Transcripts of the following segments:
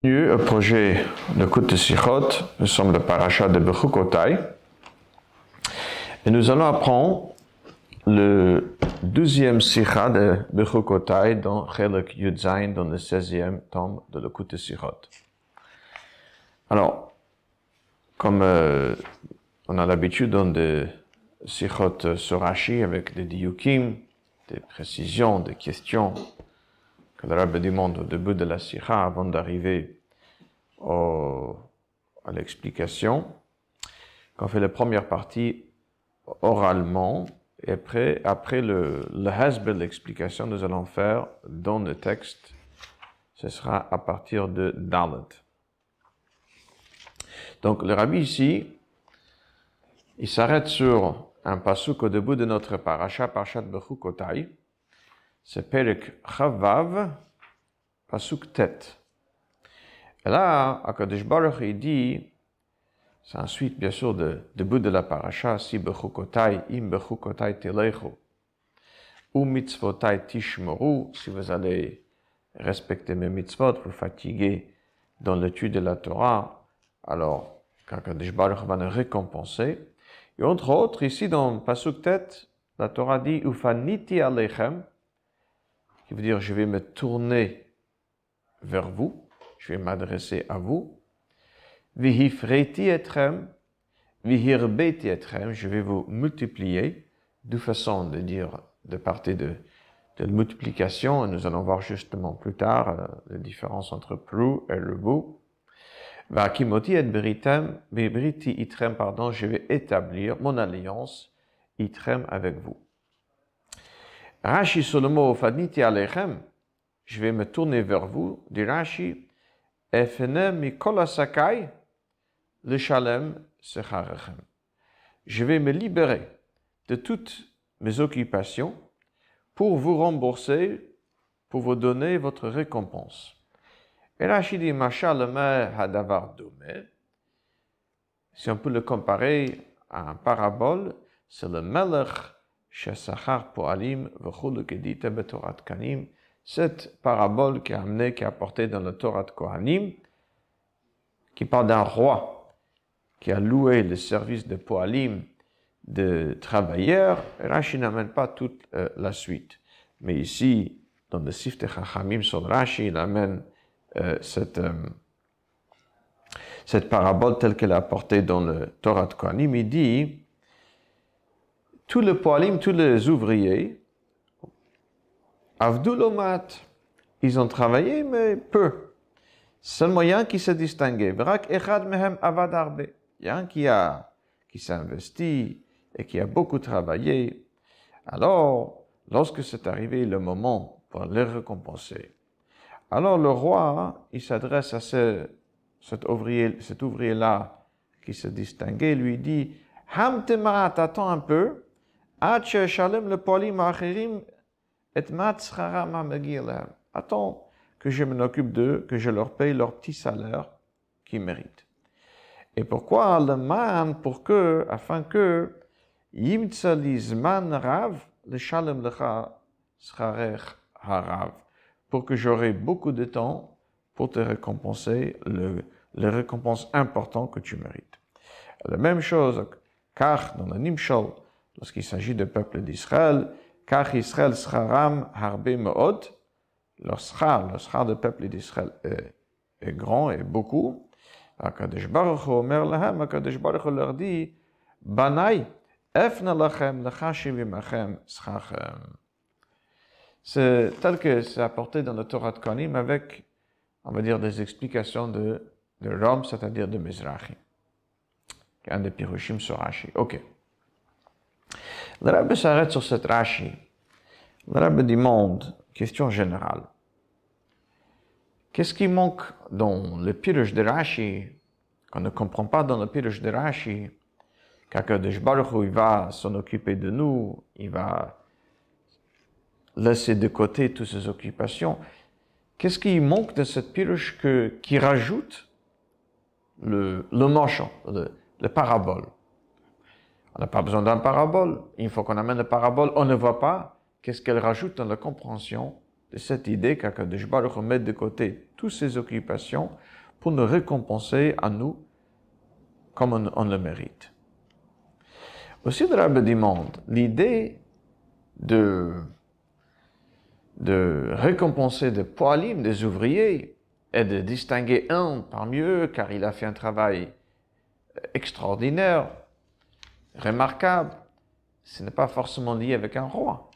Bienvenue au projet de Kut Sichot. Nous sommes le parachat de Bechukotai. Et nous allons apprendre le deuxième Sikha de Bechukotai dans Chelek Yudzain, dans le 16e tome de le Kut Sichot. Alors, comme euh, on a l'habitude dans des Sichot Sorachi avec des diukim, des précisions, des questions, que le demande au début de la Sikha avant d'arriver à l'explication, qu'on fait la première partie oralement, et après, après le, le de l'explication, nous allons faire dans le texte, ce sera à partir de Dalet. Donc le rabbi ici, il s'arrête sur un pasuk au début de notre paracha, parachat Bechukotai. C'est Perik Chavav, pasuk tête. Et là, Akadosh Baruch, dit, c'est ensuite, bien sûr, de, de bout de la paracha, si bechukotai, im bechukotai ou mitzvotai tishmoru, si vous allez respecter mes mitzvot, vous fatiguez dans l'étude de la Torah, alors, Akadosh Baruch va nous récompenser. Et entre autres, ici dans Pasuk Tet, la Torah dit, ufaniti alechem, qui veut dire, je vais me tourner vers vous je vais m'adresser à vous. Vihifreti etrem, vihirbeti etrem, je vais vous multiplier, de façon de dire, de partir de, de multiplication, nous allons voir justement plus tard euh, la différence entre prou et le beau Vakimoti et itrem, pardon, je vais établir mon alliance, itrem avec vous. Rashi Solomo Fadniti Alechem, je vais me tourner vers vous, dit Rashi, je vais me libérer de toutes mes occupations pour vous rembourser, pour vous donner votre récompense. Et là, je dis, Si on peut le comparer à un parabole, c'est le melech shesachar po'alim kanim cette parabole qui est amenée, qui est apportée dans le Torah de Kohanim, qui parle d'un roi qui a loué le service de Poalim de travailleurs, Rashi n'amène pas toute euh, la suite. Mais ici, dans le Sifte Chachamim sur Rashi, il amène euh, cette, euh, cette parabole telle qu'elle est apportée dans le Torah de Kohanim. Il dit, tous les Poalim, tous les ouvriers, Avdulomat, ils ont travaillé, mais peu. Seul moyen qui se distinguait. Vrak Echad Mehem Avadarbe. Il y a un qui a, qui s'est et qui a beaucoup travaillé. Alors, lorsque c'est arrivé le moment pour les récompenser, alors le roi, il s'adresse à cet ouvrier, cet ouvrier-là qui se distinguait, lui dit, ma'at, attends un peu, Shalem le Polim Acherim et Attends que je m'en occupe d'eux, que je leur paye leur petit salaire qu'ils méritent. Et pourquoi le man Pour que, afin que, rav, le shalem pour que j'aurai beaucoup de temps pour te récompenser les récompenses importantes que tu mérites. La même chose, car dans le lorsqu'il s'agit du peuple d'Israël, car Israël ram harbe od. lo schar, le schar du peuple d'Israël est, grand et beaucoup. Akadesh Baruch Omer lahem, Akadosh Baruch leur dit, Banai, efna lachem, lachashivimachem, schachem. C'est tel que c'est apporté dans le Torah de Konim avec, on va dire, des explications de, de Rome, c'est-à-dire de Mizrahi, un des Pirushim sur Rashi. Ok. Le Rabbe s'arrête sur cette Rashi. Le Rabbe demande, question générale, qu'est-ce qui manque dans le pirush de Rashi, qu'on ne comprend pas dans le pirush de Rashi, car que de il va s'en occuper de nous, il va laisser de côté toutes ses occupations. Qu'est-ce qui manque de cette pirush que, qui rajoute le, le marchand, le parabole on n'a pas besoin d'un parabole. Il faut qu'on amène le parabole. On ne voit pas qu'est-ce qu'elle rajoute dans la compréhension de cette idée qu'Akadosh Baruch met de côté toutes ses occupations pour nous récompenser à nous comme on, le mérite. Aussi, le la demande l'idée de, de récompenser des poilimes, des ouvriers, et de distinguer un parmi eux car il a fait un travail euh, extraordinaire, remarquable, ce n'est pas forcément lié avec un roi.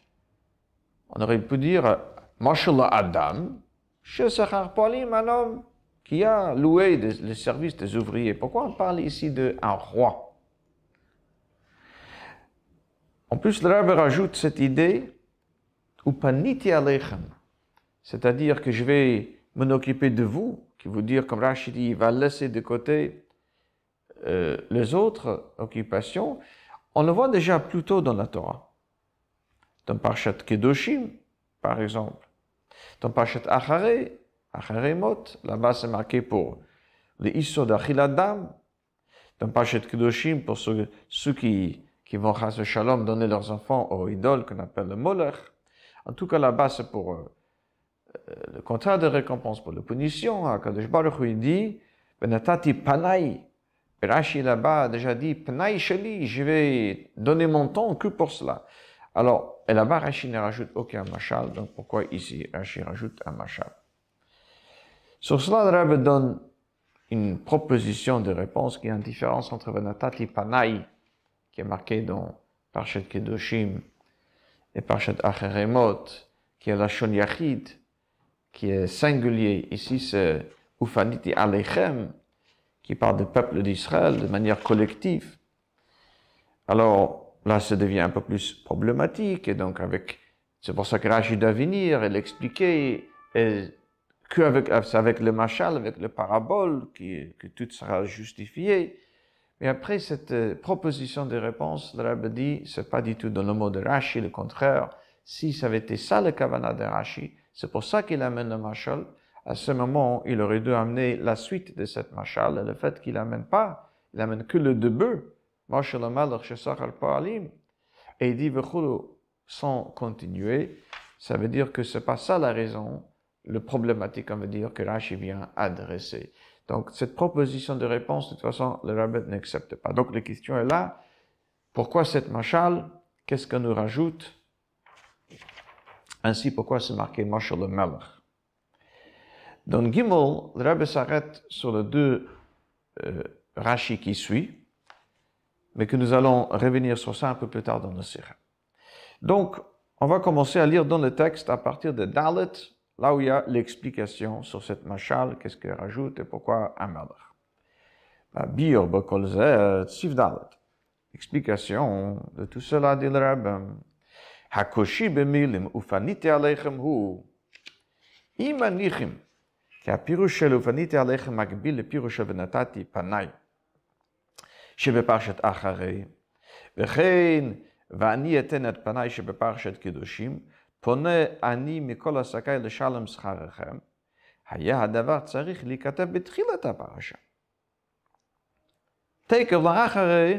On aurait pu dire, Mashallah Adam, je serai Polim, un homme qui a loué le service des ouvriers. Pourquoi on parle ici d'un roi En plus, le rabbin rajoute cette idée, Upaniti Alechem, c'est-à-dire que je vais m'en occuper de vous, qui vous dire, comme Rachidi il va laisser de côté euh, les autres occupations, on le voit déjà plus tôt dans la Torah. Dans Parchet Kedoshim, par exemple. Dans Parchat Achare, Mot, là-bas c'est marqué pour les Issos d'Achiladam. Dans Parchet Kedoshim, pour ceux, qui, qui vont ce Shalom donner leurs enfants aux idoles qu'on appelle le Molech. En tout cas, là-bas c'est pour euh, euh, le contrat de récompense, pour la punition. Kadesh Baruch Hu dit, Benatati Panai, Rashi là-bas a déjà dit, Pnaï Sheli, je vais donner mon temps que pour cela. Alors, là-bas, Rashi ne rajoute aucun machal, donc pourquoi ici Rashi rajoute un machal Sur cela, le Rabbe donne une proposition de réponse qui est une différence entre Venatati Panaï, qui est marqué dans Parchet Kedoshim, et Parchet Acheremot, qui est la Shon qui est singulier. Ici, c'est Ufaniti Alechem, qui parle du peuple d'Israël de manière collective. Alors là, ça devient un peu plus problématique, et donc avec, c'est pour ça que Rachid venir et l'expliquer. et qu'avec avec le machal, avec le parabole, qui, que tout sera justifié. Mais après cette euh, proposition de réponse, le rabbin dit, c'est pas du tout dans le mot de Rachid, le contraire. Si ça avait été ça le kavana de Rachid, c'est pour ça qu'il amène le machal, à ce moment, il aurait dû amener la suite de cette machal, le fait qu'il n'amène pas, il n'amène que le début, et il dit, sans continuer, ça veut dire que c'est pas ça la raison, le problématique, on veut dire, que Rashi vient adresser. Donc, cette proposition de réponse, de toute façon, le rabbin n'accepte pas. Donc, la question est là, pourquoi cette machal Qu'est-ce qu'on nous rajoute Ainsi, pourquoi c'est marqué Mashallah le dans Gimel, le Rabbe s'arrête sur les deux euh, Rashi rachis qui suivent, mais que nous allons revenir sur ça un peu plus tard dans le sira. Donc, on va commencer à lire dans le texte à partir de Dalet, là où il y a l'explication sur cette machal, qu'est-ce qu'elle rajoute et pourquoi Amadr. Bah, Bior Bokolze, Dalet. Explication de tout cela, dit le Rabbi. Hakoshi bemilim ufanite aleichem hu. Imanichim. כי הפירוש שלו, פניתי עליך מקביל לפירוש של ונתתי פניי, שבפרשת אחרי, וכן ואני אתן את פניי שבפרשת קידושים, פונה אני מכל עסקיי לשלם שכרכם, היה הדבר צריך להיכתב בתחילת הפרשה. תקב לאחרי,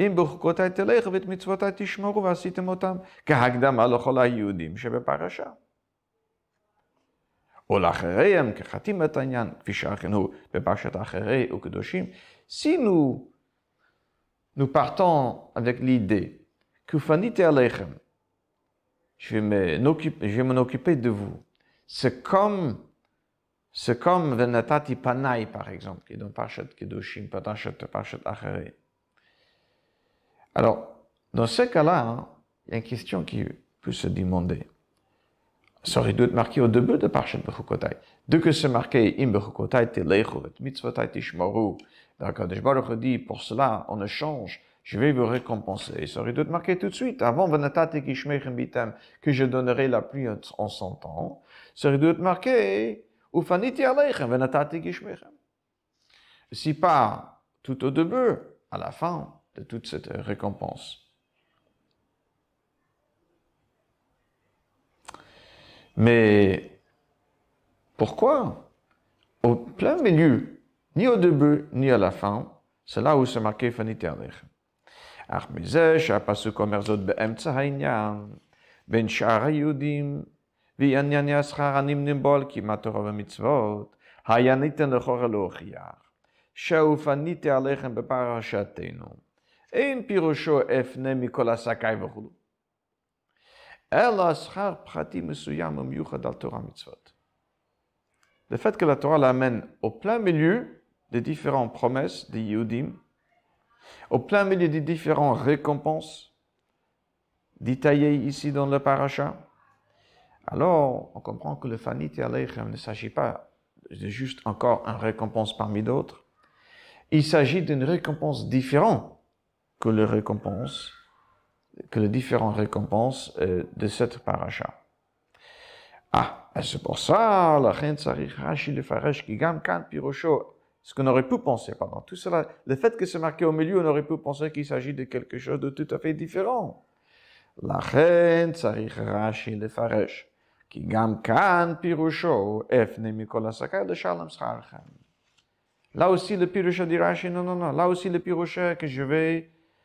אם בחוקותיי תלכו ואת מצוותיי תשמרו ועשיתם אותם, כהקדמה לכל היהודים שבפרשה. Si nous, nous partons avec l'idée que je vais m'en occuper, de vous, c'est comme c'est comme Venatati Panay par exemple, qui est dans Parashat Kedoshim, Parchet Acharei. Alors, dans ce cas-là, hein, il y a une question qui peut se demander sorry, marqué au début de bude parshat bechukotai. que se marqué, « in bechukotai te et mitzvotai shmaru. que Baruch dit, pour cela, en échange, je vais vous récompenser. ça aurait dû te marquer tout de suite, avant que je donnerai la pluie en cent ans. » Ça aurait dû te marquer, ufaniti aleichem venatati kishmechem. » Si pas tout au début, à la fin de toute cette récompense. Mais pourquoi Au plein milieu, ni au début, ni à la fin, c'est là où marquait marqué Faniterlich. Armizesh a passé comme zot de Tsahainyan, Ben Shara Yudim, Vianyan Yasrara Nimnim Bol, qui m'a mitzvot, Hayaniten le Chorelochiar, Shaufaniterlich en beparashatenu et un Efne Mikola Sakai le fait que la Torah l'amène au plein milieu des différentes promesses des Yehudim, au plein milieu des différentes récompenses détaillées ici dans le paracha, alors on comprend que le Fanit Aleichem ne s'agit pas de juste encore une récompense parmi d'autres, il s'agit d'une récompense différente que les récompenses que les différentes récompenses euh, de cette paracha. Ah, ben, c'est pour ça, la ce qu'on aurait pu penser, pendant tout cela, le fait que c'est marqué au milieu, on aurait pu penser qu'il s'agit de quelque chose de tout à fait différent. La reine rashi ki de Là aussi, le Pirocho dit ah, non, non, non, là aussi, le Pirocho que je vais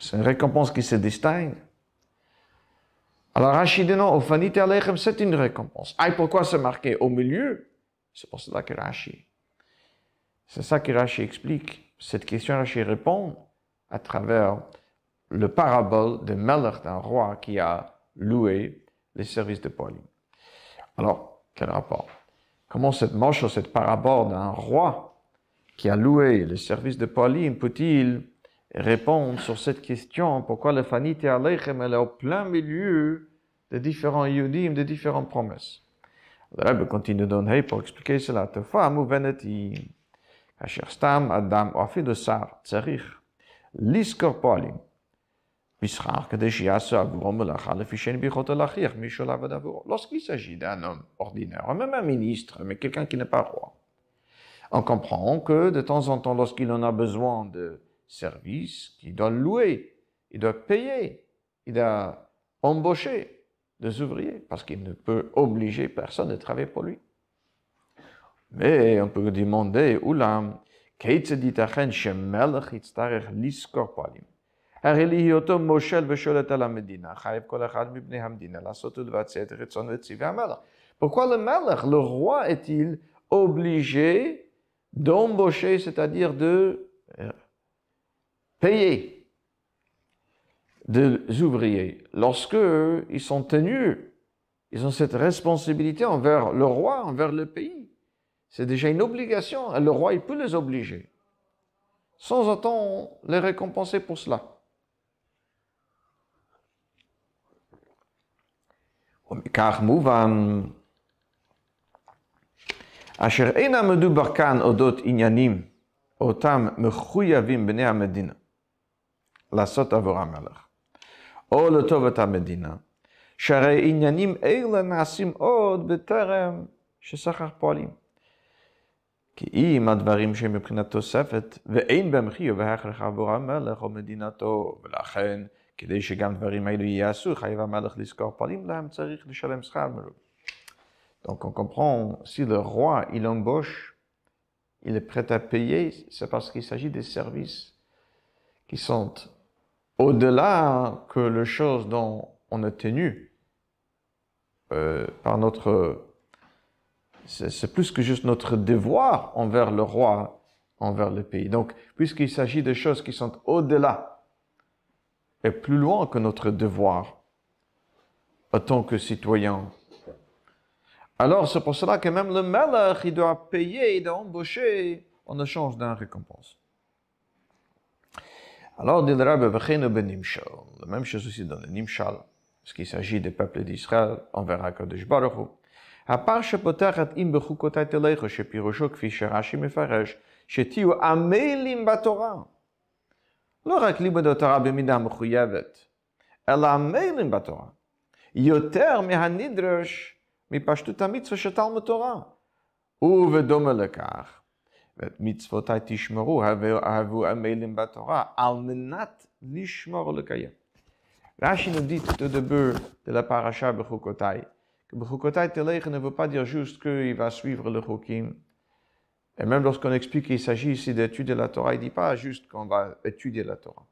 C'est une récompense qui se distingue. Alors, au Ofanite Alechem, c'est une récompense. Ah, et pourquoi se marquer au milieu C'est pour cela que Rachid. C'est ça que Rachid explique. Cette question, Rachid répond à travers le parabole de Melech, d'un roi qui a loué les services de Pauline. Alors, quel rapport Comment cette manche, cette parabole d'un roi qui a loué les services de Pauline peut-il répondre sur cette question, pourquoi le fanite alaykhim, elle est au plein milieu des différents yudim, des différentes promesses. Le Rebbe continue d'onner pour expliquer cela. Tefamu veneti, asher stam adam de sar tzarich, liskor polim, misrar kadesh yasu avurom melachal fishen bichot alachir, mishol avad avurom. Lorsqu'il s'agit d'un homme ordinaire, même un ministre, mais quelqu'un qui n'est pas roi, on comprend que de temps en temps, lorsqu'il en a besoin de service qui doit louer, il doit payer, il doit embaucher des ouvriers parce qu'il ne peut obliger personne de travailler pour lui. Mais on peut demander, Oulam, pourquoi le malheur le roi, est-il obligé d'embaucher, c'est-à-dire de payer des ouvriers lorsque ils sont tenus, ils ont cette responsabilité envers le roi, envers le pays. C'est déjà une obligation. Le roi, il peut les obliger. Sans autant les récompenser pour cela. לעשות עבור המלך, או לטובת המדינה, שהרי עניינים אלה נעשים עוד בטרם שסחר פועלים. כי אם הדברים שמבחינת תוספת, ואין בהם חיוב והכרח עבור המלך או מדינתו, ולכן כדי שגם דברים האלו ייעשו, חייב המלך לזכור פועלים להם, צריך לשלם שכר מלוא. Donc on comprend, si le roi il embauche, il est prêt à payer, c'est parce qu'il s'agit des services qui sont au-delà que les choses dont on est tenu euh, par notre... C'est plus que juste notre devoir envers le roi, envers le pays. Donc, puisqu'il s'agit de choses qui sont au-delà et plus loin que notre devoir en tant que citoyen, alors c'est pour cela que même le malheur, il doit payer, il doit embaucher en échange d'une récompense. Alors dit le Rabbi, la même chose aussi dans le Nimshal, parce qu'il s'agit des peuples d'Israël envers HaKadosh Baruch Hu. הפר שפותחת אם בחוקותיי תלכו, שפירושו כפי שרש"י מפרש, שתהיו עמלים בתורה. לא רק לימוד התורה במידה מחויבת, אלא עמלים בתורה. יותר מהנדרש מפשטות המצווה של תלמוד תורה. ובדומה לכך, מצוותיי תשמרו, אהבו המילים בתורה, על מנת le לקיים. Rashi nous dit au début de la paracha Bechukotai que Bechukotai Telech ne veut pas dire juste qu'il va suivre le Chukim. Et même lorsqu'on explique qu'il s'agit ici d'étudier la Torah, il ne dit pas juste qu'on va étudier la Torah.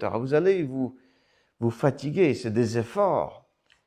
Torah »« Vous allez vous fatiguer, c'est des efforts.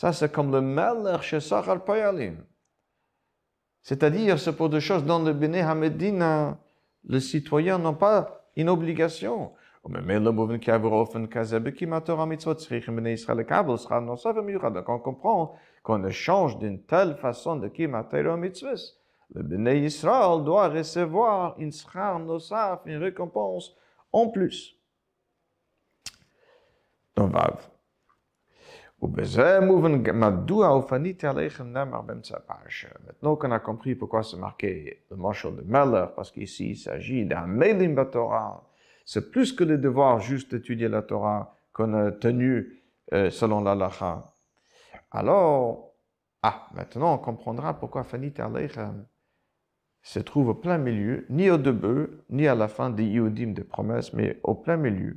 Ça, c'est comme le malheur chez Sachar Payalim. C'est-à-dire, c'est pour des choses dont le Béné hameddin les citoyens n'ont pas une obligation. Donc, on comprend qu'on change d'une telle façon de qui Mitzvah. Le Béné Israël doit recevoir une Nosaf, une récompense en plus. Donc, Maintenant qu'on a compris pourquoi c'est marqué le marshal de malheur, parce qu'ici il s'agit d'un la Torah, c'est plus que le devoir juste d'étudier la Torah qu'on a tenu euh, selon la lacha. Alors, ah, maintenant on comprendra pourquoi Fanny e Aleichem se trouve au plein milieu, ni au début, ni à la fin des Yodim des promesses, mais au plein milieu.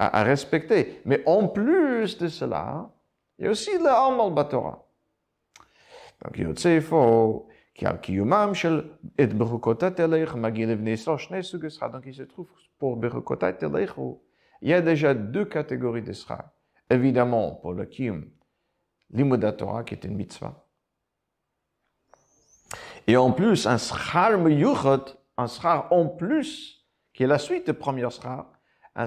à, respecter. Mais en plus de cela, il y a aussi le Batora. Donc il faut donc il se trouve pour Berukotat il y a déjà deux catégories de s'ra. Évidemment, pour le Kiyum, l'Imodat Torah qui est une mitzvah. Et en plus, un Schar un Schar en plus, qui est la suite du premier Schar,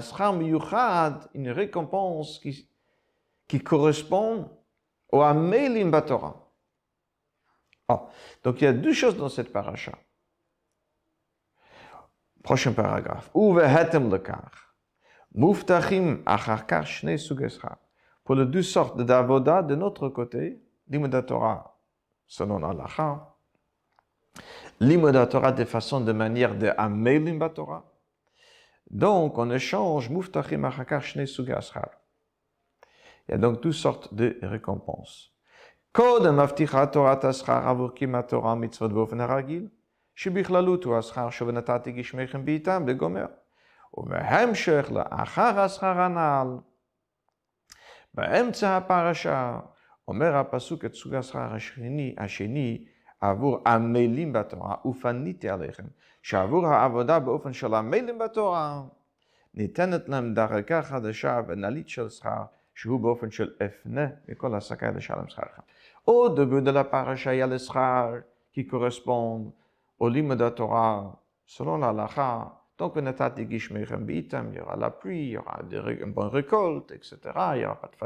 sera Yuchad, une récompense qui, qui correspond au Amelim Batora. Ah, donc il y a deux choses dans cette paracha. Prochain paragraphe. lekar. Pour les deux sortes de davoda de notre côté, Torah selon l'Allah, Torah de façon de manière de amelim batora, donc, on échange Muftachim Achakashne Sugashar. Il y a donc toutes sortes de récompenses. Code Mavticha torat, Tashar Avurkim Torah Mitzvot Bofen Aragil. Shibichlalut ou Ashar Shovenatati Gishmechem Bitam Begomer. Ou Mehem la Achar Ashar Anal. Baem parasha Parashar. Omer Apasuk et Sugashar Ashrini asheni, עבור עמלים בתורה, ופניתי עליכם, שעבור העבודה באופן של עמלים בתורה, ניתנת להם דרכה חדשה ונלית של שכר, שהוא באופן של אפנה מכל עסקה לשלם שכרך. עוד בגודל הפרשה היה לשכר, כי קורספונד, עולים עד התורה, סלון להלכה, ונתתי גיש מיכם בעיתם, ירה לפרי, ירה בון ריקולט, אקסטרה, ירה בת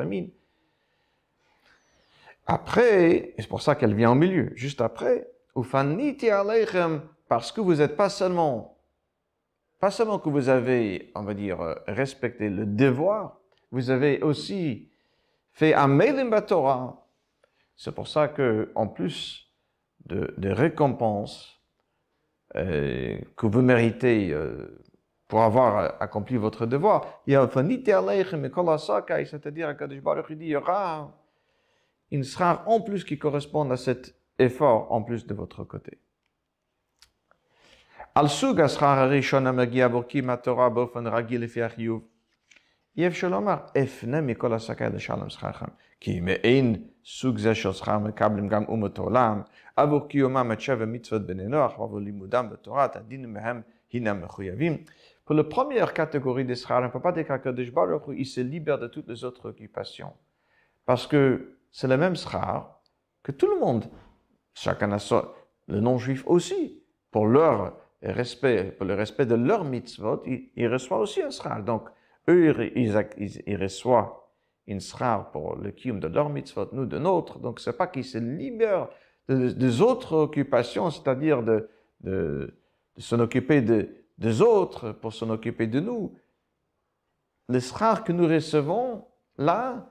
Après, et c'est pour ça qu'elle vient au milieu, juste après, parce que vous n'êtes pas seulement, pas seulement que vous avez, on va dire, respecté le devoir, vous avez aussi fait amelim Torah. C'est pour ça que, en plus de, de récompenses euh, que vous méritez euh, pour avoir euh, accompli votre devoir, il y a et c'est-à-dire, il y aura une srar en plus qui correspond à cet effort en plus de votre côté. Al suga srar rishon amagi aburki matora bofen ragi lefiachiyuv. Yev shalomar efne mikol asakad shalom srachem. Ki me ein suk ze shal gam umot olam. Aburki yoma metshe ve mitzvot benenoach vavolimudam betorat adin mehem hinam mechuyavim. Pour la première catégorie des srar, on ne peut pas déclarer de Deshbaruch, il se libère de toutes les autres occupations. Parce que c'est le même schar que tout le monde. Chacun a le non-juif aussi, pour leur respect, pour le respect de leur mitzvot, il, reçoit aussi un schar. Donc, eux, ils, reçoivent une schar pour le kium de leur mitzvot, nous de notre. Donc, c'est pas qu'ils se libèrent des autres occupations, c'est-à-dire de, de, s'en occuper des autres pour s'en occuper de nous. Le schar que nous recevons, là,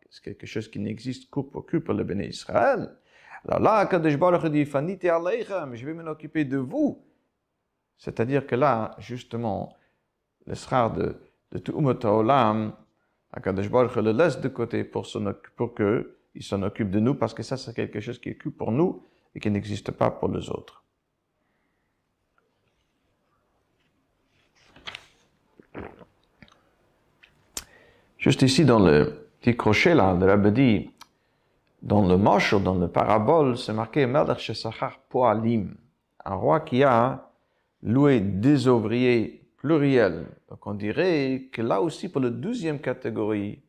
C'est quelque chose qui n'existe que pour, pour le béné Israël. Alors là, Kadesh Baruch dit, Aleichem, je vais m'en occuper de vous. C'est-à-dire que là, justement, le srar de, de tout Olam, Kadesh Baruch le laisse de côté pour, qu'il que il s'en occupe de nous, parce que ça, c'est quelque chose qui est que pour nous et qui n'existe pas pour les autres. Juste ici dans le petit crochet là, le rabbi dit, dans le moche ou dans le parabole, c'est marqué Melech Poalim, un roi qui a loué des ouvriers pluriels. Donc on dirait que là aussi pour la deuxième catégorie,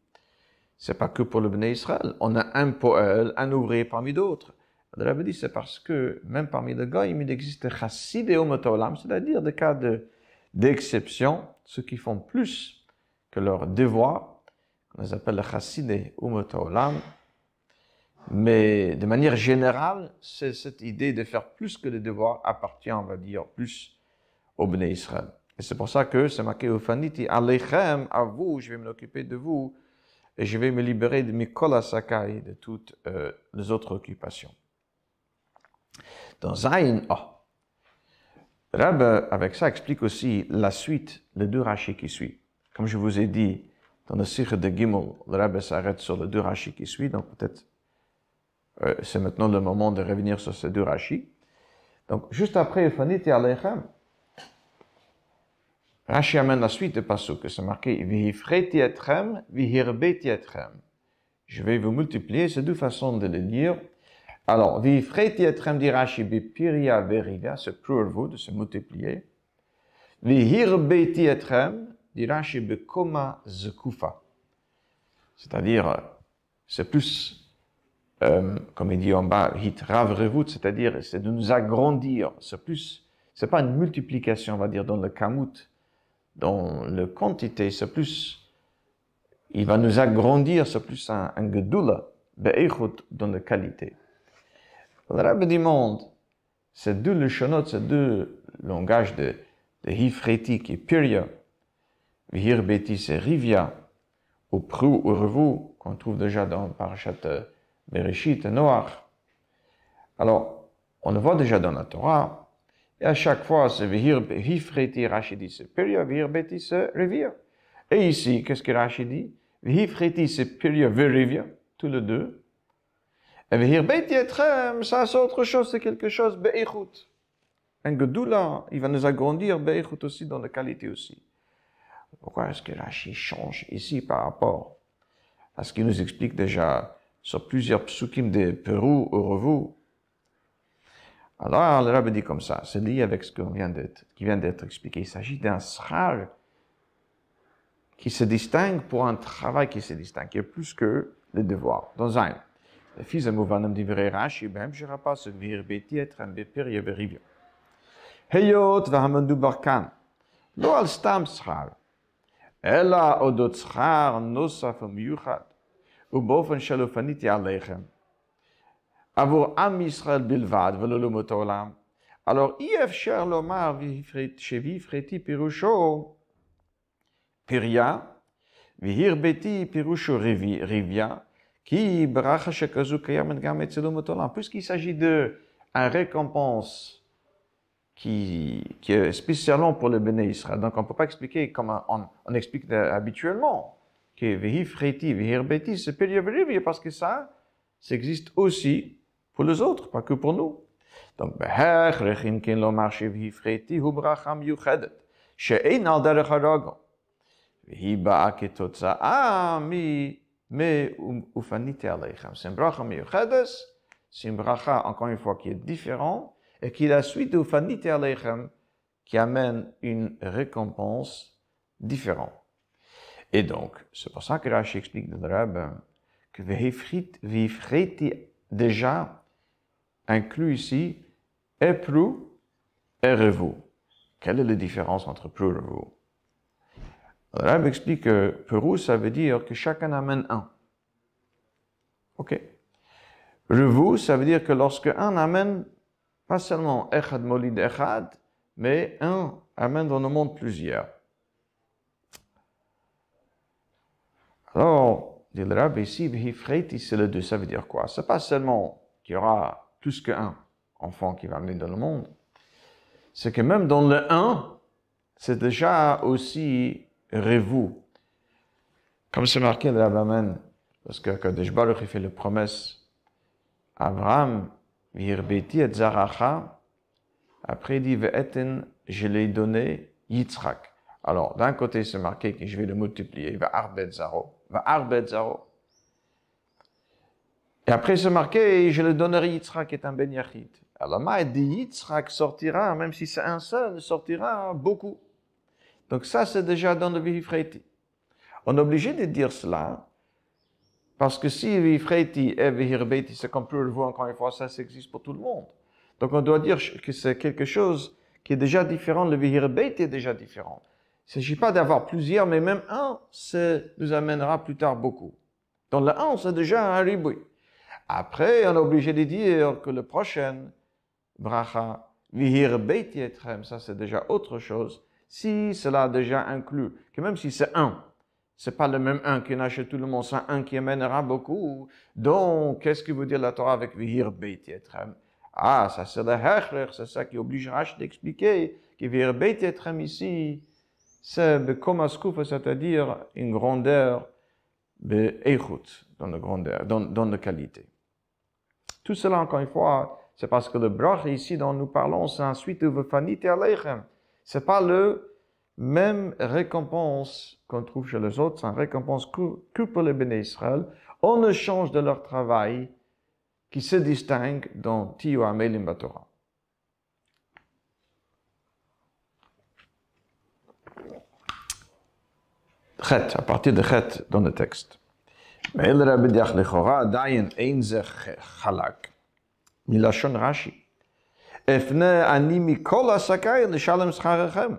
c'est pas que pour le Bnei Israël, on a un poël, euh, un ouvrier parmi d'autres. Le rabbi dit, c'est parce que même parmi les gars, il existe chassidé et c'est-à-dire des cas d'exception, ceux qui font plus que leurs devoirs, on les appelle les ou « le mais de manière générale, c'est cette idée de faire plus que les devoirs appartient, on va dire, plus au Bnei Israël. Et c'est pour ça que c'est marqué au Faniti, Alechem, à vous, je vais m'occuper de vous, et je vais me libérer de mes kolasakai, de toutes euh, les autres occupations. Dans Zayin, oh, Rabbe, avec ça, explique aussi la suite, les deux rachis qui suivent. Comme je vous ai dit, dans le Sikh de Gimel, le rabbin s'arrête sur le deux rachis qui suit, donc peut-être euh, c'est maintenant le moment de revenir sur ces deux rachis. Donc, juste après Fanit et Alechem, Rashi amène la suite de Passouk, que c'est marqué vihirbeti Je vais vous multiplier, c'est deux façons de le lire. Alors, Vihifreti etrem dit Rashi, Bipiria veriga, c'est pour vous de se multiplier. Vihirbeti etrem, c'est-à-dire, c'est plus, euh, comme il dit en bas, Hit c'est-à-dire, c'est de nous agrandir. C'est plus, c'est pas une multiplication, on va dire, dans le Kamut, dans le quantité, c'est plus, il va nous agrandir, c'est plus un, un Gedula, dans la qualité. Le Rabbi demande, c'est deux Shonot, ces deux langages de, de et purya. Vihir Betis Rivia, ou « prou ou revu, qu'on trouve déjà dans Parashat euh, Bereshit Noir. Alors, on le voit déjà dans la Torah, et à chaque fois, c'est Vihir Hifreti Rachidi supérieur, Vihir Betis Rivia. Et ici, qu'est-ce que Rachid dit Vihifreti supérieur, Rivia, tous les deux. Et Vihir ça c'est autre chose, c'est quelque chose, Be'ichut. Un Gedoula, il va nous agrandir, Be'ichut aussi, dans la qualité aussi. Pourquoi est-ce que la change ici par rapport à ce qu'il nous explique déjà sur plusieurs psukim de Pérou au Revou Alors, le rabbin dit comme ça, c'est lié avec ce vient qui vient d'être expliqué. Il s'agit d'un srar qui se distingue pour un travail qui se distingue, qui est plus que le devoir. Dans un, le fils de Mouvanam divrei Rashi, ben pas se virbeti et rambepir yeverivio. Heyot vahamandu barkan. Lo al stam srar. Ella odot schaar nosaf miyuchat. Uboven shalofaniti alechem. Avor am Israël bilvad velolomot olam. Alors, if cher vifret chevi freti pirusho. Piria. Vihir beti pirucho rivia. Ki bracha shekazu kayamen gamet Puisqu'il s'agit de un récompense qui, qui est spécialement pour le béné Israël. Donc on ne peut pas expliquer comme on, on explique habituellement que vehif reiti, vehirbeti, c'est périobérivé parce que ça, ça existe aussi pour les autres, pas que pour nous. Donc, behech, rechim, kin, lo, marche, hu bracham yuchedet, she'ein al derech harago, vehi ba'a ketotza, mi, me, ufanite aleichem. Simbracha, mi, yuchedes, simbracha, encore une fois, qui est différent, et qui la suite du Fanite Aleichem, qui amène une récompense différente. Et donc, c'est pour ça que Rashi explique dans l'arabe que Vifriti déjà inclut ici Epru et Revu. Quelle est la différence entre Prou et Revu L'arabe explique que Prou, ça veut dire que chacun amène un. OK Revu, ça veut dire que lorsque un amène pas seulement Echad Molid Echad, mais un amène dans le monde plusieurs. Alors, dit le Rabbi ici, c'est le deux, ça veut dire quoi C'est pas seulement qu'il y aura plus qu'un enfant qui va venir dans le monde, c'est que même dans le un, c'est déjà aussi revou. Comme c'est marqué le Rabbi Amen, lorsque Kadesh Baruch fait la promesse à Abraham, Virbeti et Zaracha. Après, il dit Ve'eten, je l'ai donné Yitzhak. Alors, d'un côté, c'est marqué que je vais le multiplier. arbet Zaro. arbet Zaro. Et après, c'est marqué Je le donnerai Yitzhak, qui est un Ben Yachid. Alors, dit Yitzhak sortira, même si c'est un seul, sortira beaucoup. Donc, ça, c'est déjà dans le Vihifreti. On est obligé de dire cela parce que si Vifreti et Vihirbeti, c'est comme pour le encore une fois, ça, existe pour tout le monde. Donc on doit dire que c'est quelque chose qui est déjà différent, le Vihirbeti est déjà différent. Il ne s'agit pas d'avoir plusieurs, mais même un, ça nous amènera plus tard beaucoup. Dans le un, c'est déjà un riboui. Après, on est obligé de dire que le prochain bracha, Vihirbeti Trem, ça c'est déjà autre chose, si cela a déjà inclus, que même si c'est un, c'est pas le même un qui nage tout le monde, c'est un qui amènera beaucoup. Donc, qu'est-ce que veut dire la Torah avec vihir beit Ah, ça c'est le hechler, c'est ça qui oblige Rach d'expliquer que vihir beit ici, c'est comme c'est-à-dire une grandeur, dans la grandeur, dans, dans la qualité. Tout cela, encore une fois, c'est parce que le brach ici dont nous parlons, c'est ensuite de fanit Ce C'est pas le même récompense qu'on trouve chez les autres, c'est une récompense que, pour les bénis Israël, en échange de leur travail qui se distingue dans Tio Amelim batora. Chet, à partir de Chet dans le texte. Mais Rabbi Diach Lechora, Dayen Einze Chalak, Milashon Rashi. Efne ani mikol asakai shalem schachem.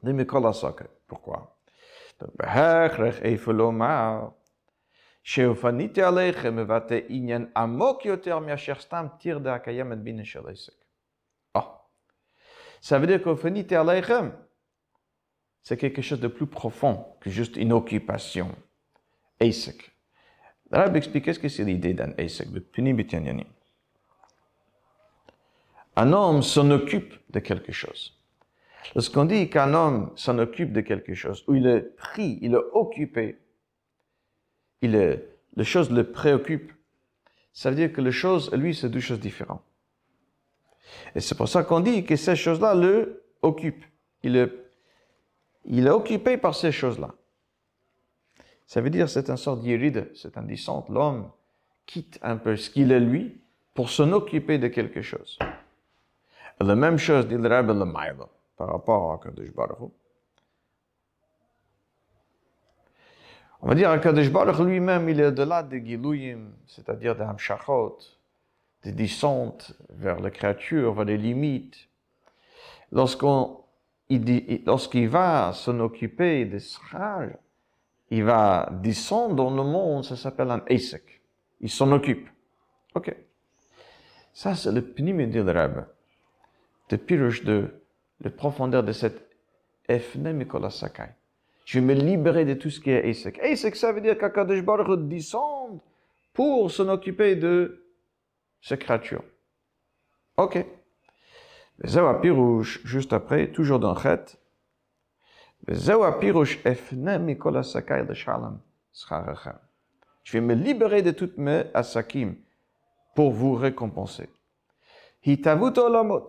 de mikola zakken. Pourquoi Dat we graag even lomaal. Sheofanite alechem vate inyan amok yoter miasher stam tir da kayam et bine ah. Oh. Ça veut dire qu'ofanite alechem, c'est quelque chose de plus profond que juste une occupation. Esek. Rabbi expliquait ce que c'est l'idée d'un Esek, de Punibitianyani. Un homme s'en occupe de quelque chose. Lorsqu'on dit qu'un homme s'en occupe de quelque chose, ou il est pris, il est occupé, il est, les choses le préoccupent, ça veut dire que les choses, lui, c'est deux choses différentes. Et c'est pour ça qu'on dit que ces choses-là le occupent. Il est, il est occupé par ces choses-là. Ça veut dire c'est un sort d'iride, c'est indécent. L'homme quitte un peu ce qu'il est lui pour s'en occuper de quelque chose. La même chose dit le Rabbi par rapport à Kadesh Baruch On va dire Kadesh Baruch lui-même, il est au-delà des Giluyim, c'est-à-dire des Hamshachot, des descentes vers les créatures, vers les limites. Lorsqu'on lorsqu'il va s'en occuper des Sraj, il va descendre dans le monde, ça s'appelle un Esek. Il s'en occupe. OK. Ça, c'est le Pnime de l'arabe. De Pirush de la profondeur de cette Efne Mikolasakai. Je Je me libérer de tout ce qui est Isaac. Isaac, ça veut dire qu'Akadosh Baruch descend pour s'en occuper de ces créatures. Ok. Zawa Pirouche, juste après, toujours dans Chet. Zawa Pirouche Efne Mikolasakai de Shalom Scharachem. Je vais me libérer de toutes mes asakim pour vous récompenser. Hitavut Olamot.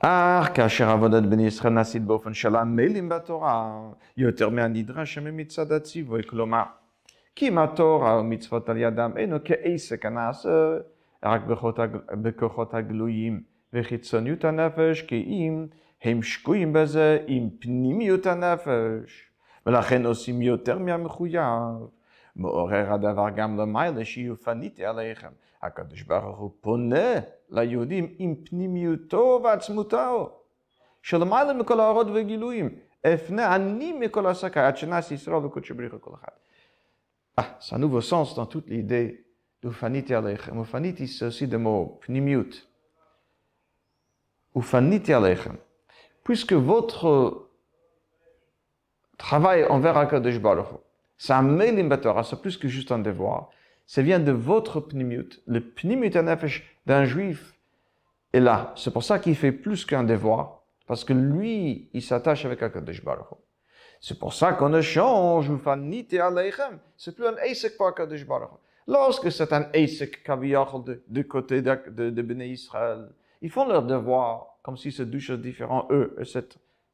אך כאשר עבודת בני ישראל נעשית באופן של המילים בתורה, יותר מהנדרש מצד הציווי, כלומר, כי אם התורה ומצוות על ידם אינו כעסק הנעשה רק בכוחות הגלויים וחיצוניות הנפש, כי אם הם שקועים בזה עם פנימיות הנפש, ולכן עושים יותר מהמחויב. מעורר הדבר גם למעלה שיהיו פניתי עליכם, « HaKadosh Baruch Hu pone la Yehudim im pnimiutto wa atzmutao »« sholom alem mikol harot efne ani mikol asakai »« atzhenas yisro v'kotshebrihu kolachad » Ah, ça un nouveau sens dans toute l'idée d'« ufaniti aleichem »« c'est aussi des mots « pnimiut »« ufaniti aleichem » Puisque votre travail envers HaKadosh Baruch Hu c'est un minimum, c'est plus que juste un devoir ça vient de votre pnimut. Le pnimut effet d'un juif Et là. C'est pour ça qu'il fait plus qu'un devoir, parce que lui, il s'attache avec Akadosh Baruch C'est pour ça qu'on échange, fanite aleichem. C'est plus un Eisek par Akadosh Baruch Lorsque c'est un Eisek kaviyach du côté de, de, de Israël, ils font leur devoir, comme si c'est deux choses différentes, eux, et ce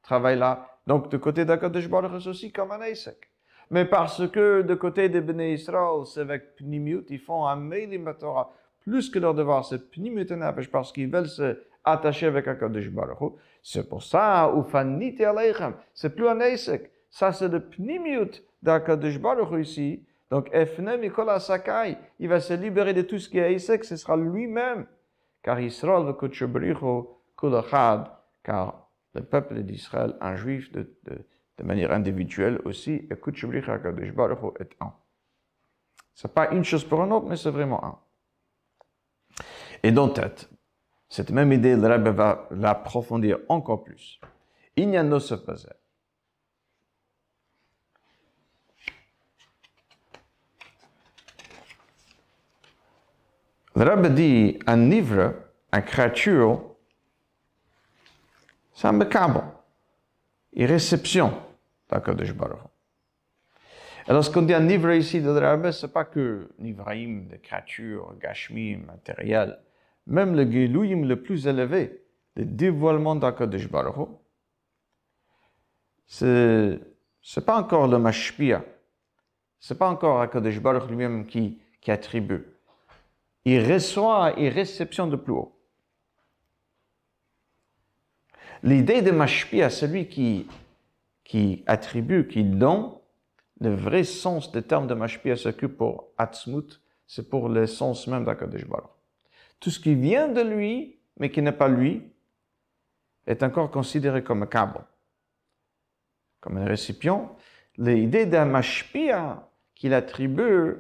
travail-là. Donc, de côté d'Akadosh Baruch c'est aussi comme un Eisek. Mais parce que de côté des Bnei Israël, c'est avec Pnimut, ils font un Meilim Torah plus que leur devoir, c'est Pnimut et Nefesh, parce qu'ils veulent se attacher avec Akadosh Baruch Hu. C'est pour ça, Ufanite Aleichem, c'est plus un Eisek. Ça, c'est le Pnimut d'Akadosh Baruch Hu ici. Donc, Efne Mikola Sakai, il va se libérer de tout ce qui est Eisek, ce sera lui-même. Car Israël veut que car le peuple d'Israël, un juif de, de de manière individuelle aussi, écoute Baruch est un. Ce pas une chose pour un autre, mais c'est vraiment un. Et dans tête, cette même idée, le Rabbe va l'approfondir encore plus. Il n'y a no se passer. Le Rabbe dit, un livre, un créature, c'est un bécabon et réception d'Akadosh Baruch. Alors, ce qu'on dit un Nivra ici de Drabe, ce n'est pas que Nivraim de créature, Gashmi, matériel. Même le Gelouim le plus élevé, le dévoilement d'Akadosh Baruch, c'est n'est pas encore le Mashpia. C'est pas encore Akadosh Baruch lui-même qui, qui attribue. Il reçoit et réception de plus haut. L'idée de mashpi à celui qui, qui attribue, qui donne, le vrai sens des termes de mashpi s'occupe pour atzmut, c'est pour le sens même d'un Tout ce qui vient de lui, mais qui n'est pas lui, est encore considéré comme un câble, comme un récipient. L'idée d'un mashpia qu'il attribue,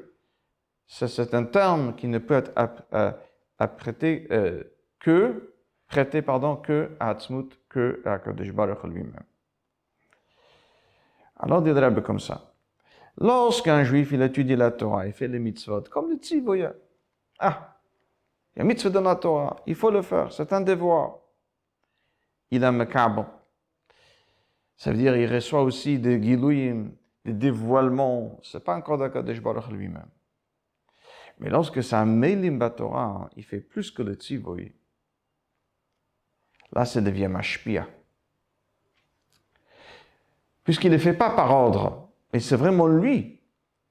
c'est un terme qui ne peut être euh, apprêté, euh, que, prêté pardon, que à que Kodesh Baruch lui-même. Alors dit Rabbi comme ça. Lorsqu'un juif, il étudie la Torah, il fait les mitzvot, comme le tziboya. Ah, il y a mitzvot dans la Torah, il faut le faire, c'est un devoir. Il a macabre. Ça veut dire, il reçoit aussi des gilouim, des dévoilements. C'est pas encore d'Akadosh Baruch lui-même. Mais lorsque c'est un meilim Torah, il fait plus que le tziboya. Là, ça devient mashpia. Puisqu'il ne fait pas par ordre, et c'est vraiment lui.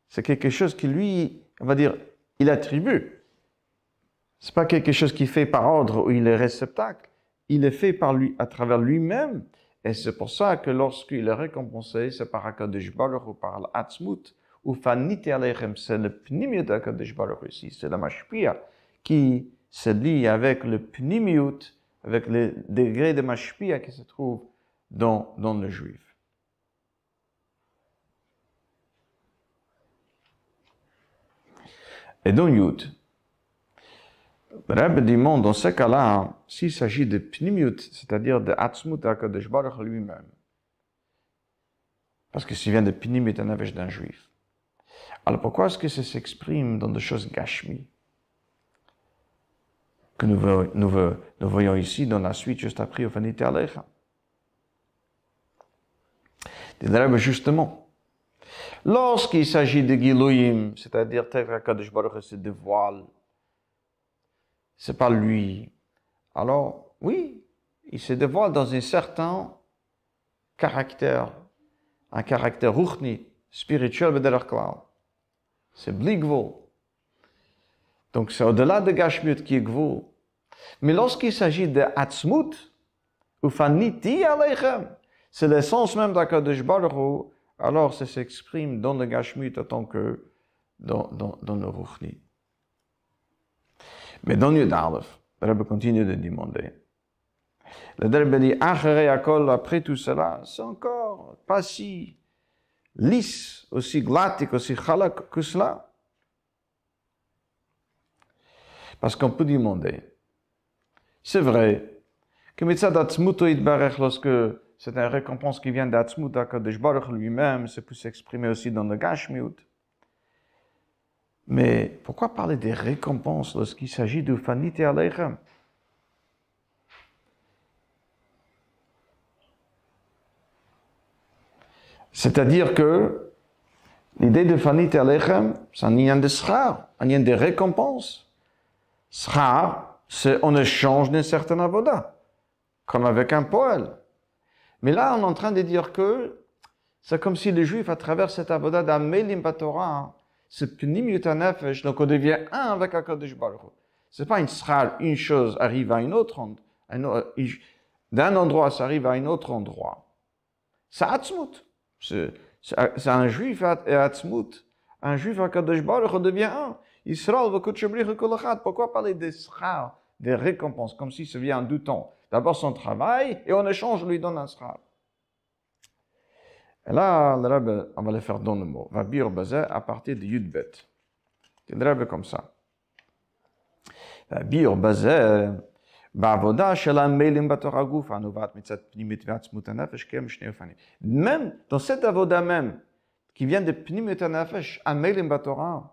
C'est quelque chose qui lui, on va dire, il attribue. C'est pas quelque chose qu'il fait par ordre ou il est réceptacle. Il est fait par lui, à travers lui-même. Et c'est pour ça que lorsqu'il est récompensé, c'est par Akadej Baruch ou par l'Atzmut, ou Fanit Alechem, c'est le Pnimiut Akadej ici, c'est la Mashpia, qui se lie avec le Pnimiut avec le degré de mashpia qui se trouve dans, le juif. Et dans Yud, le Rebbe dans ce cas-là, hein, s'il s'agit de Pnimut, c'est-à-dire de Atzmut de Baruch lui-même, parce que s'il vient de est un d'un juif, alors pourquoi est-ce que ça s'exprime dans des choses gashmi que nous, voyons ici dans la suite juste après, Ophanité Alecha. justement, lorsqu'il s'agit de Giloïm, c'est-à-dire Kadosh Baruch se dévoile, c'est pas lui. Alors, oui, il se dévoile dans un certain caractère, un caractère ruchni, spirituel, c'est bligvo. Donc c'est au-delà de Gashmut qui est gvo. Mais lorsqu'il s'agit de Atzmut, ou Faniti Aleichem, c'est l'essence même d'Akadosh Baruch alors ça s'exprime dans le Gashmut autant que dans, le Ruchni. Mais dans le Dalef, le Rebbe continue de demander. Le Rebbe dit, après tout cela, c'est encore pas si lisse, aussi glatique, aussi chalak que cela. Parce qu'on peut demander, c'est vrai que Mitzad Atzmuto Itbarech, lorsque c'est une récompense qui vient d'Atzmut, Akadosh Baruch lui-même, c'est peut s'exprimer aussi dans le Gashmiut. Mais pourquoi parler des récompenses lorsqu'il s'agit de Fanit et Aleichem C'est-à-dire que l'idée de Fanit et Aleichem, c'est un lien de Sra, un lien de récompense. Sra, c'est échange d'une certaine avoda, comme avec un poël. Mais là, on est en train de dire que c'est comme si les Juifs, à travers cette avoda d'Amelim batorah ce pnim yutanefesh, donc on devient un avec Akadosh Baruch C'est pas une sral, une chose arrive à une autre, d'un endroit, ça arrive à un autre endroit. C'est Atzmut. C'est un Juif et Atzmut. Un Juif à Kadosh Baruch devient un. Israël va Pourquoi parler des des récompenses, comme si ça vient en deux temps D'abord son travail, et en échange, on lui donne un schar. Et là, le rabbe, on va le faire dans le mot. bire Urbaza à partir de Yudbet. C'est le rabbe comme ça. Va kem Urbaza, même dans cette avoda même, qui vient de Pnimutanafesh, un Meilim batora,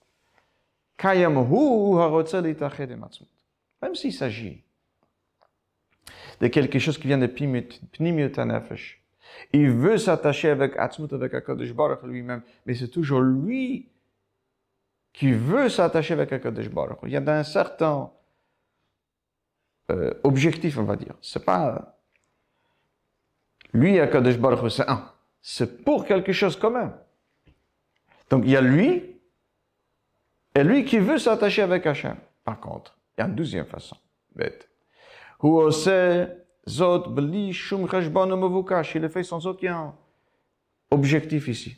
Même s'il s'agit de quelque chose qui vient de Pnimiutanefesh, il veut s'attacher avec Atzmut, avec Akadosh Baruch lui-même, mais c'est toujours lui qui veut s'attacher avec Akadosh Baruch. Il y a un certain euh, objectif, on va dire. C'est pas lui Akadosh Baruch, c'est un. C'est pour quelque chose quand même. Donc il y a lui et lui qui veut s'attacher avec Hachem, par contre, il y a une deuxième façon, bête. Il le fait sans aucun objectif ici.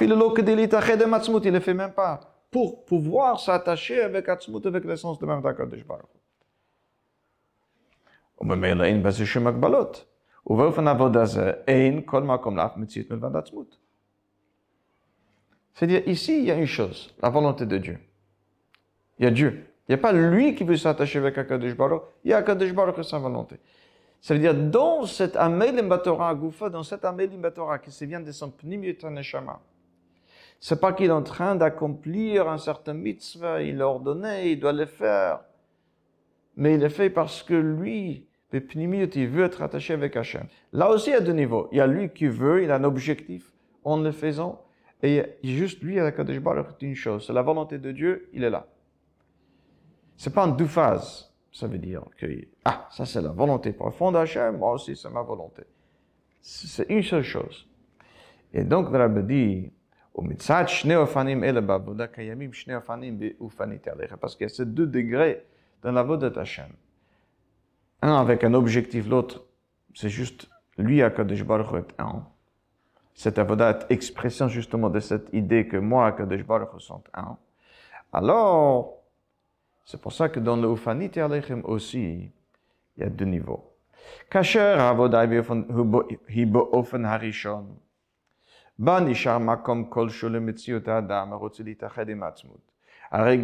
Il ne le fait même pas pour pouvoir s'attacher avec Atzmut, avec l'essence de même d'Akadosh Baruch. וממילא אין בזה שום הגבלות. ובאופן עבודה זה אין כל מקום לאף מציאות מלבד עצמות. C'est-à-dire, ici, il y a une chose, la volonté de Dieu. Il y a Dieu. Il n'y a pas lui qui veut s'attacher avec Akadosh Baruch, il y a Akadosh qui et sa volonté. Ça veut dire, dans cette Amelim Batora Agoufa, dans cette Amelim Batora qui se vient de son Pnimiut ce c'est pas qu'il est en train d'accomplir un certain mitzvah, il l'a ordonné, il doit le faire. Mais il le fait parce que lui, le Pnimut, il veut être attaché avec Hachem. Là aussi, il y a deux niveaux. Il y a lui qui veut, il a un objectif en le faisant. Et juste lui, à Akadosh Baruch, une chose, c'est la volonté de Dieu, il est là. Ce n'est pas en deux phases. Ça veut dire que, ah, ça c'est la volonté profonde d'Hachem, moi aussi c'est ma volonté. C'est une seule chose. Et donc, le Rabbi dit, parce qu'il y a ces deux degrés dans la de Hachem. Un avec un objectif, l'autre, c'est juste lui, à Baruch, est un cette avodat expression justement de cette idée que moi, Kadosh Baruch sont un, alors, c'est pour ça que dans le Ufanit Alechem aussi, il y a deux niveaux. Kasher avodai ofen harishon. Ban ishar makom kol shule mitziut adam, arotzelitached im atzmut. הרי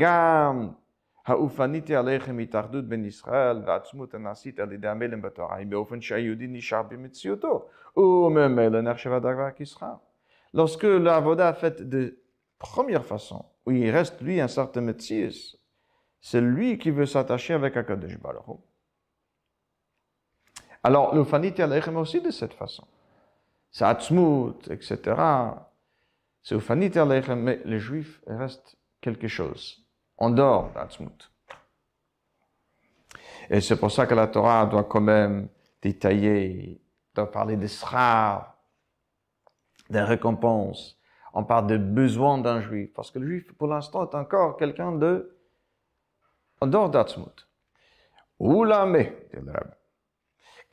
Lorsque ben Lorsque l'avoda faite de première façon, où il reste lui un certain métis, c'est lui qui veut s'attacher avec Akadosh Baruch Alors, l'ofanit alechem aussi de cette façon. C'est Atzmout, etc. C'est l'ofanit mais les juifs restent quelque chose en dort d'Atzmut. Et c'est pour ça que la Torah doit quand même détailler, doit parler des srar, des récompenses. On parle des besoins d'un juif, parce que le juif, pour l'instant, est encore quelqu'un de en dehors d'Atzmut. Oulame, dit le Rabbi.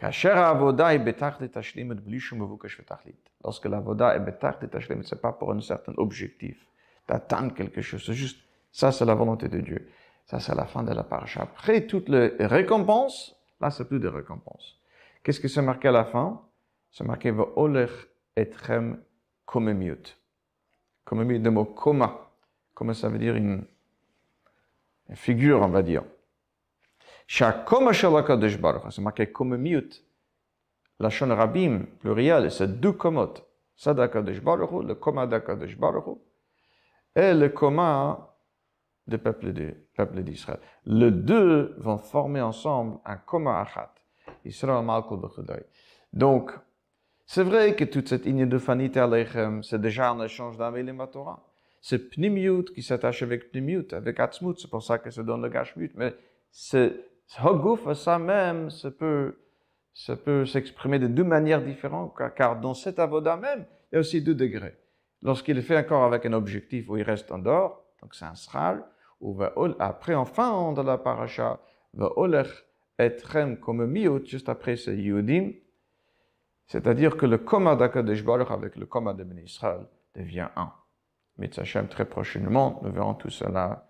Lorsque la voda est betach ce n'est pas pour un certain objectif d'atteindre quelque chose, c'est juste ça, c'est la volonté de Dieu. Ça, c'est la fin de la paracha. Après toutes les récompenses, là, c'est plus des récompenses. Qu'est-ce qui se marque à la fin C'est marqué Ve'olech etrem komemiut. Komemiut, le mot coma. Comme ça veut dire une, figure, on va dire. Shakoma shalakadosh Ça C'est marqué komemiut. La shon rabim, pluriel, c'est deux comotes. « Sadakadosh baruch, le coma d'akadosh baruch. Et le coma des peuple d'Israël. Les deux vont former ensemble un commun achat. Donc, c'est vrai que toute cette de à Alechem, c'est déjà un échange d'un Torah. C'est Pnimiut qui s'attache avec Pnimiut, avec Atzmut, c'est pour ça que ça donne le Gashmut. Mais c'est Hogouf ça même, ça peut, ça peut s'exprimer de deux manières différentes, car dans cet avoda même, il y a aussi deux degrés. Lorsqu'il fait encore avec un objectif où il reste en dehors, donc c'est un sral, ou après, enfin, dans la paracha, être comme miot, juste après ce Yudim, c'est-à-dire que le coma d'Akadesh Baruch avec le coma de Ben Israël devient un. Mitzachem, très prochainement, nous verrons tout cela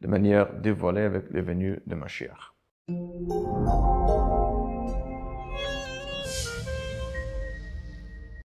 de manière dévoilée avec les venues de Mashiach.